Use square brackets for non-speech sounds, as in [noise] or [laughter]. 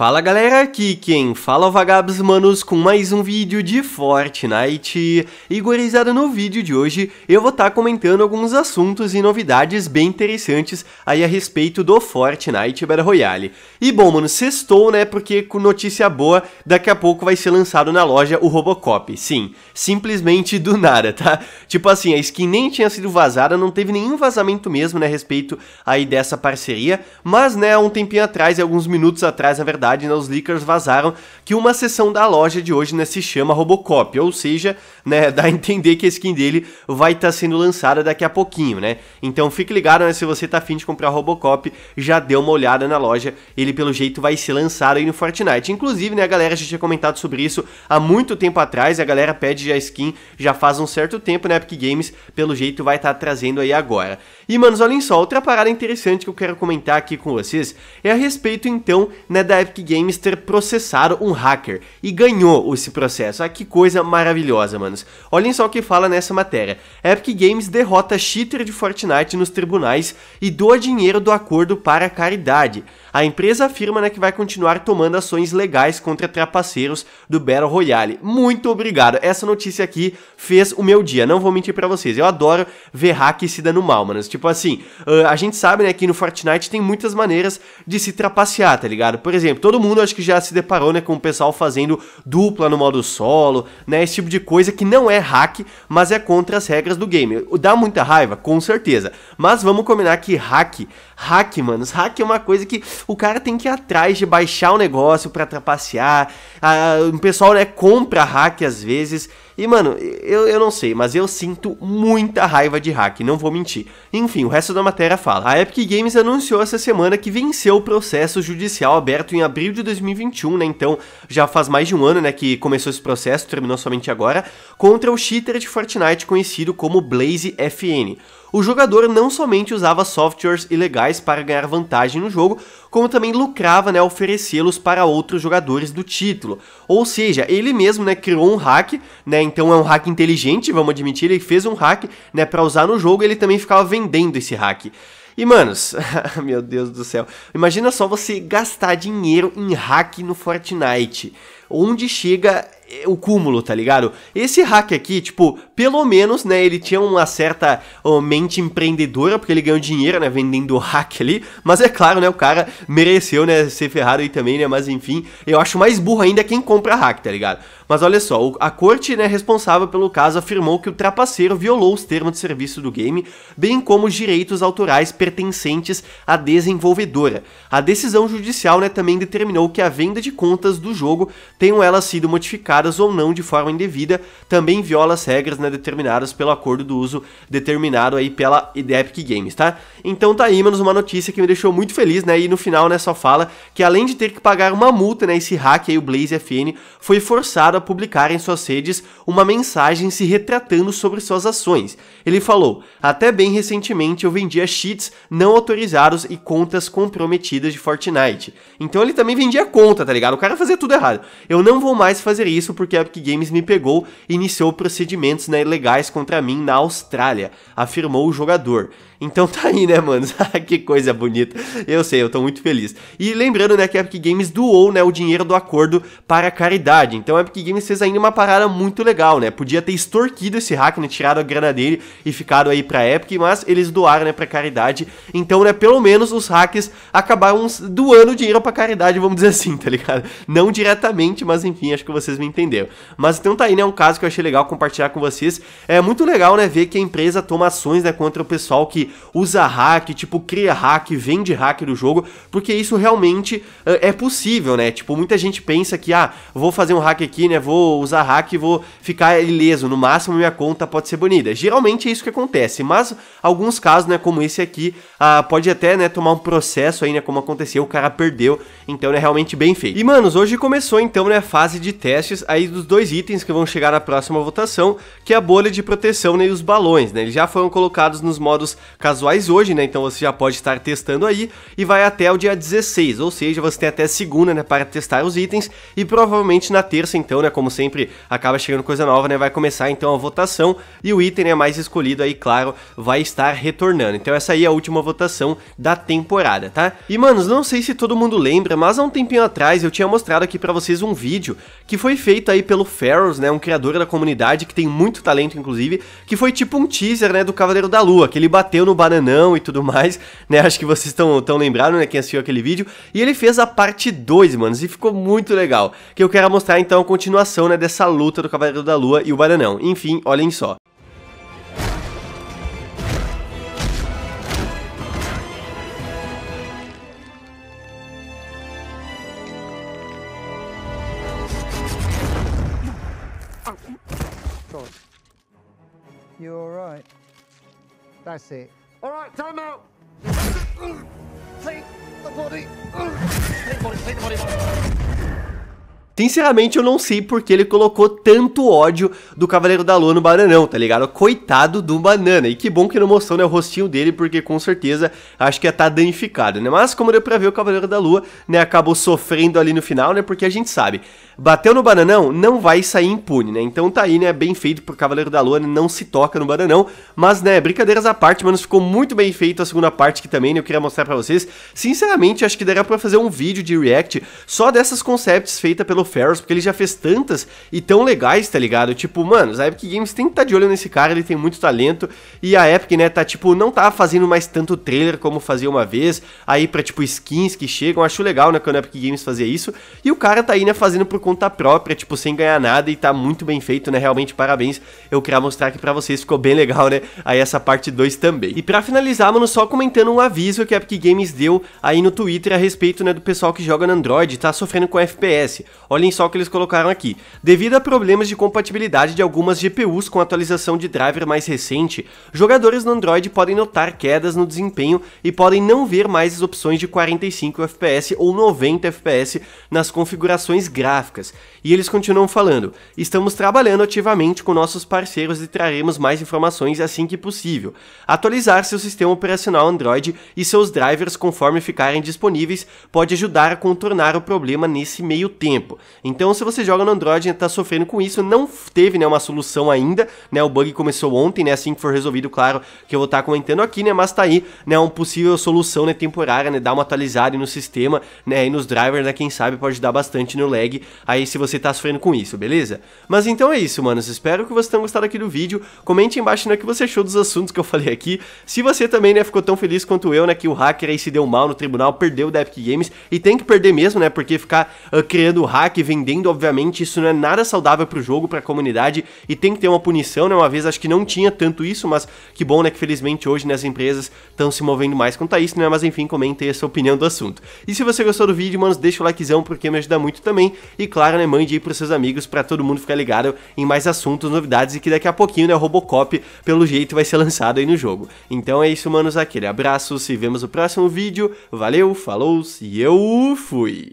Fala galera, aqui quem fala é Vagabos Manos com mais um vídeo de Fortnite. E no vídeo de hoje eu vou estar tá comentando alguns assuntos e novidades bem interessantes aí a respeito do Fortnite Battle Royale. E bom, mano, sextou, né, porque com notícia boa, daqui a pouco vai ser lançado na loja o Robocop. Sim, simplesmente do nada, tá? Tipo assim, a skin nem tinha sido vazada, não teve nenhum vazamento mesmo, né, a respeito aí dessa parceria. Mas, né, há um tempinho atrás, alguns minutos atrás, na verdade, verdade, né, os leakers vazaram que uma seção da loja de hoje né, se chama Robocop, ou seja, né, [laughs] dá a entender que a skin dele vai estar tá sendo lançada daqui a pouquinho, né? Então fique ligado, né, se você tá afim de comprar Robocop, já dê uma olhada na loja, ele pelo jeito vai ser lançado aí no Fortnite. Inclusive, né, a galera já tinha comentado sobre isso há muito tempo atrás, a galera pede já skin já faz um certo tempo, né, Epic Games pelo jeito vai estar tá trazendo aí agora. E, manos, olhem só, outra parada interessante que eu quero comentar aqui com vocês é a respeito, então, né, da Epic Epic Games ter processado um hacker e ganhou esse processo. Ah, que coisa maravilhosa, manos. Olhem só o que fala nessa matéria. Epic Games derrota cheater de Fortnite nos tribunais e doa dinheiro do acordo para caridade. A empresa afirma né, que vai continuar tomando ações legais contra trapaceiros do Battle Royale. Muito obrigado. Essa notícia aqui fez o meu dia, não vou mentir para vocês. Eu adoro ver hack se dando mal, mano. Tipo assim, a gente sabe né, que no Fortnite tem muitas maneiras de se trapacear, tá ligado? Por exemplo, todo mundo acho que já se deparou né, com o pessoal fazendo dupla no modo solo, né? Esse tipo de coisa que não é hack, mas é contra as regras do game. Dá muita raiva, com certeza. Mas vamos combinar que hack hack, mano. hack é uma coisa que o cara tem que ir atrás de baixar o negócio pra trapacear. Ah, o pessoal, né, compra hack às vezes. E, mano, eu, eu não sei, mas eu sinto muita raiva de hack, não vou mentir. Enfim, o resto da matéria fala. A Epic Games anunciou essa semana que venceu o processo judicial aberto em abril de 2021, né? Então, já faz mais de um ano, né, que começou esse processo, terminou somente agora, contra o cheater de Fortnite conhecido como Blaze FN o jogador não somente usava softwares ilegais para ganhar vantagem no jogo, como também lucrava né, oferecê-los para outros jogadores do título. Ou seja, ele mesmo né, criou um hack, né, então é um hack inteligente, vamos admitir, ele fez um hack né, para usar no jogo e ele também ficava vendendo esse hack. E, manos, [laughs] meu Deus do céu, imagina só você gastar dinheiro em hack no Fortnite. Onde chega eh, o cúmulo, tá ligado? Esse hack aqui, tipo, pelo menos, né, ele tinha uma certa oh, mente empreendedora, porque ele ganhou dinheiro, né, vendendo hack ali, mas é claro, né, o cara mereceu, né, ser ferrado aí também, né, mas enfim, eu acho mais burro ainda quem compra hack, tá ligado? Mas olha só, a corte, né, responsável pelo caso afirmou que o trapaceiro violou os termos de serviço do game, bem como os direitos autorais pertencentes à desenvolvedora. A decisão judicial, né, também determinou que a venda de contas do jogo tenham elas sido modificadas ou não de forma indevida, também viola as regras, né, determinadas pelo acordo do uso determinado aí pela Epic Games, tá? Então tá aí, manos, uma notícia que me deixou muito feliz, né? E no final, né, só fala que além de ter que pagar uma multa, né, esse hack aí, o Blaze FN, foi forçado a publicar em suas redes uma mensagem se retratando sobre suas ações. Ele falou: "Até bem recentemente eu vendia cheats não autorizados e contas comprometidas de Fortnite". Então ele também vendia conta, tá ligado? O cara fazia tudo errado. Eu não vou mais fazer isso porque a Epic Games me pegou e iniciou procedimentos, né, é legais contra mim na Austrália, afirmou o jogador. Então tá aí, né, mano? [laughs] que coisa bonita. Eu sei, eu tô muito feliz. E lembrando, né, que a Epic Games doou, né, o dinheiro do acordo para caridade. Então a Epic Games fez ainda uma parada muito legal, né? Podia ter extorquido esse hack, né, tirado a grana dele e ficado aí pra Epic, mas eles doaram, né, pra caridade. Então, né, pelo menos os hacks acabaram doando dinheiro pra caridade, vamos dizer assim, tá ligado? Não diretamente, mas enfim, acho que vocês me entenderam. Mas então tá aí, né, um caso que eu achei legal compartilhar com vocês vocês. É muito legal, né, ver que a empresa toma ações, né, contra o pessoal que usa hack, tipo, cria hack, vende hack do jogo, porque isso realmente eh, é possível, né? Tipo, muita gente pensa que, ah, vou fazer um hack aqui, né, vou usar hack e vou ficar ileso, no máximo minha conta pode ser banida. Geralmente é isso que acontece, mas alguns casos, né, como esse aqui, ah, pode até, né, tomar um processo aí, né, como aconteceu, o cara perdeu, então é né, realmente bem feito. E, manos, hoje começou, então, né, a fase de testes aí dos dois itens que vão chegar na próxima votação, que que a bolha de proteção né, e os balões, né? Eles já foram colocados nos modos casuais hoje, né? Então você já pode estar testando aí e vai até o dia 16, ou seja, você tem até segunda, né, para testar os itens e provavelmente na terça então, né, como sempre, acaba chegando coisa nova, né? Vai começar então a votação e o item né, mais escolhido aí, claro, vai estar retornando. Então essa aí é a última votação da temporada, tá? E manos, não sei se todo mundo lembra, mas há um tempinho atrás eu tinha mostrado aqui para vocês um vídeo que foi feito aí pelo Ferros, né, um criador da comunidade que tem muito muito talento, inclusive, que foi tipo um teaser, né, do Cavaleiro da Lua, que ele bateu no bananão e tudo mais, né, acho que vocês estão tão lembrando, né, quem assistiu aquele vídeo, e ele fez a parte 2, manos, e ficou muito legal, que eu quero mostrar, então, a continuação, né, dessa luta do Cavaleiro da Lua e o bananão, enfim, olhem só. You all right? That's it. All right, time out. Sinceramente, eu não sei porque ele colocou tanto ódio do Cavaleiro da Lua no Bananão, tá ligado? Coitado do Banana. E que bom que não mostrou né, o rostinho dele, porque com certeza acho que ia estar tá danificado, né? Mas como deu pra ver, o Cavaleiro da Lua, né, acabou sofrendo ali no final, né? Porque a gente sabe, bateu no bananão, não vai sair impune, né? Então tá aí, né? Bem feito por Cavaleiro da Lua, não se toca no bananão. Mas, né, brincadeiras à parte, mano, ficou muito bem feito a segunda parte que também, né? Eu queria mostrar para vocês. Sinceramente, acho que daria para fazer um vídeo de react só dessas concepts feitas pelo Ferros, porque ele já fez tantas e tão legais, tá ligado? Tipo, mano, a Epic Games tem que estar tá de olho nesse cara, ele tem muito talento. E a Epic, né, tá tipo, não tá fazendo mais tanto trailer como fazia uma vez, aí pra tipo skins que chegam. Acho legal, né, quando a Epic Games fazia isso. E o cara tá aí, né, fazendo por conta própria, tipo, sem ganhar nada e tá muito bem feito, né? Realmente, parabéns. Eu queria mostrar aqui pra vocês, ficou bem legal, né? Aí essa parte 2 também. E para finalizar, mano, só comentando um aviso que a Epic Games deu aí no Twitter a respeito, né, do pessoal que joga no Android tá sofrendo com FPS. Olhem só o que eles colocaram aqui. Devido a problemas de compatibilidade de algumas GPUs com atualização de driver mais recente, jogadores no Android podem notar quedas no desempenho e podem não ver mais as opções de 45 FPS ou 90 FPS nas configurações gráficas marcas. E eles continuam falando: estamos trabalhando ativamente com nossos parceiros e traremos mais informações assim que possível. Atualizar seu sistema operacional Android e seus drivers conforme ficarem disponíveis pode ajudar a contornar o problema nesse meio tempo. Então, se você joga no Android e está sofrendo com isso, não teve né, uma solução ainda, né? O bug começou ontem, né? Assim que for resolvido, claro, que eu vou estar tá comentando aqui, né? Mas tá aí, né? Uma possível solução né, temporária, né? Dar uma atualizada no sistema, né? E nos drivers, né? Quem sabe pode dar bastante no lag aí se você tá sofrendo com isso, beleza? Mas então é isso, manos, espero que vocês tenham gostado aqui do vídeo, comente embaixo né, o que você achou dos assuntos que eu [laughs] falei aqui, se você também né, ficou tão feliz quanto eu, né, que o hacker aí se deu mal no tribunal, perdeu o Epic Games, e tem que perder mesmo, né, porque ficar uh, criando hack, vendendo, obviamente, isso não é nada saudável pro jogo, pra comunidade, e tem que ter uma punição, né, uma vez acho que não tinha tanto isso, mas que bom, né, que felizmente hoje né, as empresas estão se movendo mais quanto a isso, né, mas enfim, comente aí a sua opinião do assunto. E se você gostou do vídeo, manos, deixa o likezão, porque me ajuda muito também, e claro, né, mande aí pros seus amigos para todo mundo ficar ligado em mais assuntos, novidades e que daqui a pouquinho, né, o Robocop, pelo jeito, vai ser [laughs] lançado aí no jogo. Então é isso, manos, aquele abraço, se vemos no próximo vídeo, valeu, falou e eu fui!